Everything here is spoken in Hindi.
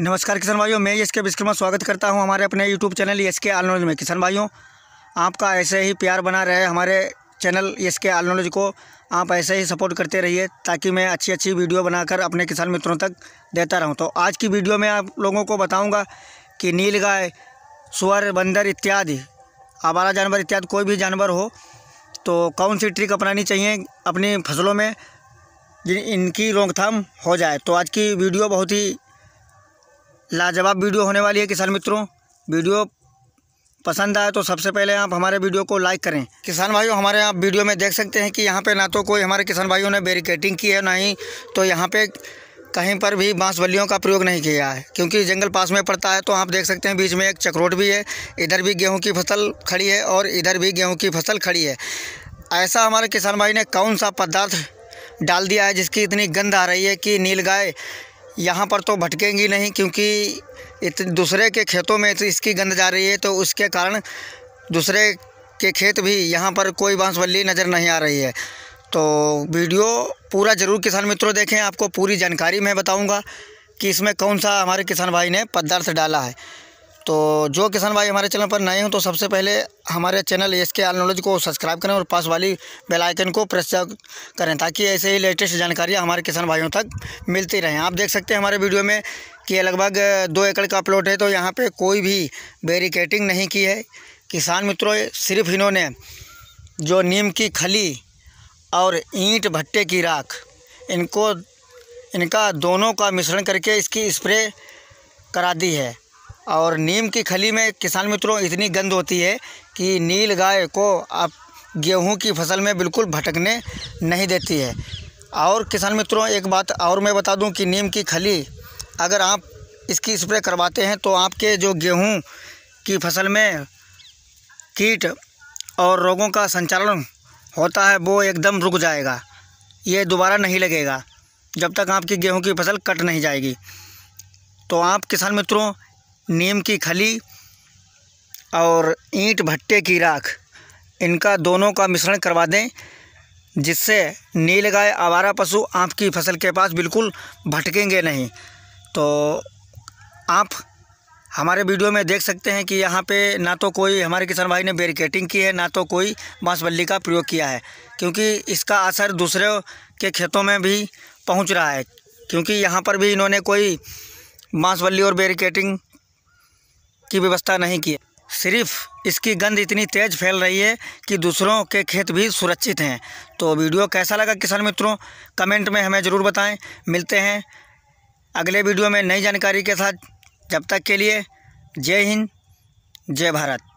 नमस्कार किसान भाइयों मैं एस के विश्वकर्मा स्वागत करता हूं हमारे अपने यूट्यूब चैनल एस के आल नॉलेज में किसान भाइयों आपका ऐसे ही प्यार बना रहे हमारे चैनल एस के आल नॉलेज को आप ऐसे ही सपोर्ट करते रहिए ताकि मैं अच्छी अच्छी वीडियो बनाकर अपने किसान मित्रों तक देता रहूँ तो आज की वीडियो में आप लोगों को बताऊँगा कि नील गाय सुअर बंदर इत्यादि आवारा जानवर इत्यादि कोई भी जानवर हो तो कौन सी ट्रिक अपनानी चाहिए अपनी फसलों में जिन इनकी रोकथाम हो जाए तो आज की वीडियो बहुत ही लाजवाब वीडियो होने वाली है किसान मित्रों वीडियो पसंद आए तो सबसे पहले आप हमारे वीडियो को लाइक करें किसान भाइयों हमारे आप वीडियो में देख सकते हैं कि यहाँ पे ना तो कोई हमारे किसान भाइयों ने बैरिकेटिंग की है ना ही तो यहाँ पे कहीं पर भी बांस बल्लियों का प्रयोग नहीं किया है क्योंकि जंगल पास में पड़ता है तो आप देख सकते हैं बीच में एक चक्रोट भी है इधर भी गेहूँ की फसल खड़ी है और इधर भी गेहूँ की फसल खड़ी है ऐसा हमारे किसान भाई ने कौन सा पदार्थ डाल दिया है जिसकी इतनी गंध आ रही है कि नील गाय यहाँ पर तो भटकेंगी नहीं क्योंकि इत दूसरे के खेतों में तो इसकी गंध जा रही है तो उसके कारण दूसरे के खेत भी यहाँ पर कोई बांसवल्ली नज़र नहीं आ रही है तो वीडियो पूरा ज़रूर किसान मित्रों देखें आपको पूरी जानकारी मैं बताऊँगा कि इसमें कौन सा हमारे किसान भाई ने पदार्थ डाला है तो जो किसान भाई हमारे चैनल पर नए हों तो सबसे पहले हमारे चैनल एस के आल नॉलेज को सब्सक्राइब करें और पास वाली बेल आइकन को प्रेस करें ताकि ऐसे ही लेटेस्ट जानकारियाँ हमारे किसान भाइयों तक मिलती रहें आप देख सकते हैं हमारे वीडियो में कि लगभग दो एकड़ का प्लॉट है तो यहाँ पर कोई भी बैरिकेटिंग नहीं की है किसान मित्रों सिर्फ इन्होंने जो नीम की खली और ईंट भट्टे की राख इनको इनका दोनों का मिश्रण करके इसकी स्प्रे करा दी है और नीम की खली में किसान मित्रों इतनी गंद होती है कि नील गाय को आप गेहूं की फसल में बिल्कुल भटकने नहीं देती है और किसान मित्रों एक बात और मैं बता दूं कि नीम की खली अगर आप इसकी स्प्रे करवाते हैं तो आपके जो गेहूं की फसल में कीट और रोगों का संचालन होता है वो एकदम रुक जाएगा ये दोबारा नहीं लगेगा जब तक आपकी गेहूँ की फसल कट नहीं जाएगी तो आप किसान मित्रों नीम की खली और ईंट भट्टे की राख इनका दोनों का मिश्रण करवा दें जिससे नील गाय आवारा पशु आँप की फसल के पास बिल्कुल भटकेंगे नहीं तो आप हमारे वीडियो में देख सकते हैं कि यहाँ पे ना तो कोई हमारे किसान भाई ने बैरिकेटिंग की है ना तो कोई बल्ली का प्रयोग किया है क्योंकि इसका असर दूसरे के खेतों में भी पहुँच रहा है क्योंकि यहाँ पर भी इन्होंने कोई बल्ली और बैरिकेटिंग की व्यवस्था नहीं की सिर्फ इसकी गंध इतनी तेज़ फैल रही है कि दूसरों के खेत भी सुरक्षित हैं तो वीडियो कैसा लगा किसान मित्रों कमेंट में हमें ज़रूर बताएं मिलते हैं अगले वीडियो में नई जानकारी के साथ जब तक के लिए जय हिंद जय भारत